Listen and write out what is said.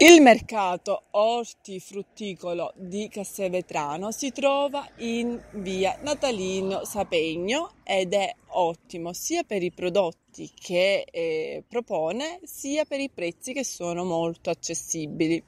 Il mercato ortifrutticolo di Castelvetrano si trova in via Natalino Sapegno ed è ottimo sia per i prodotti che eh, propone sia per i prezzi che sono molto accessibili.